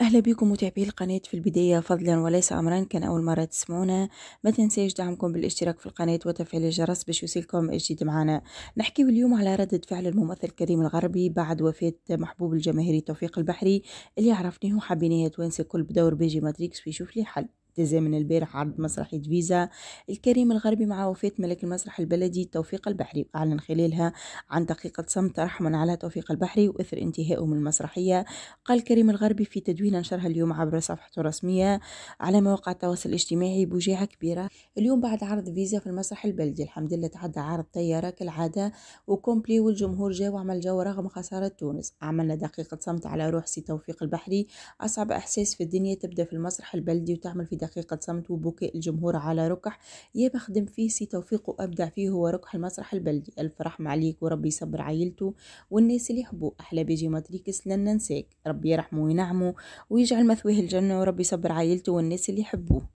أهلا بكم متابعي القناة في البداية فضلا وليس أمرا كان أول مرة تسمعونا ما تنسيش دعمكم بالاشتراك في القناة وتفعيل الجرس باش يوصلكم الجديد معنا نحكي اليوم على ردة فعل الممثل كريم الغربي بعد وفاة محبوب الجماهيري توفيق البحري اللي عرفنيه وحبيناه تونس الكل بدور بيجي ماتريكس ويشوف لي حل زي من البارح عرض مسرحية فيزا الكريم الغربي مع وفاة ملك المسرح البلدي توفيق البحري أعلن خلالها عن دقيقة صمت رحما على توفيق البحري وإثر انتهائه من المسرحية قال كريم الغربي في تدوين نشرها اليوم عبر صفحته الرسمية على مواقع التواصل الاجتماعي بوجاعة كبيرة اليوم بعد عرض فيزا في المسرح البلدي الحمد لله تعدى عرض طيارة كالعادة وكومبلي والجمهور جاء وعمل جو رغم خسارة تونس عملنا دقيقة صمت على روح سي توفيق البحري أصعب إحساس في الدنيا تبدأ في المسرح البلدي وتعمل في دقيقة صمت وبكاء الجمهور على ركح يابا خدم فيه سي توفيق وأبدع فيه هو ركح المسرح البلدي ألف رحمة عليك وربي يصبر عائلته والناس اللي يحبوه أحلى بيجي ماتريكس لن ننساك ربي يرحمه وينعمه ويجعل مثواه الجنة وربي يصبر عائلته والناس اللي يحبوه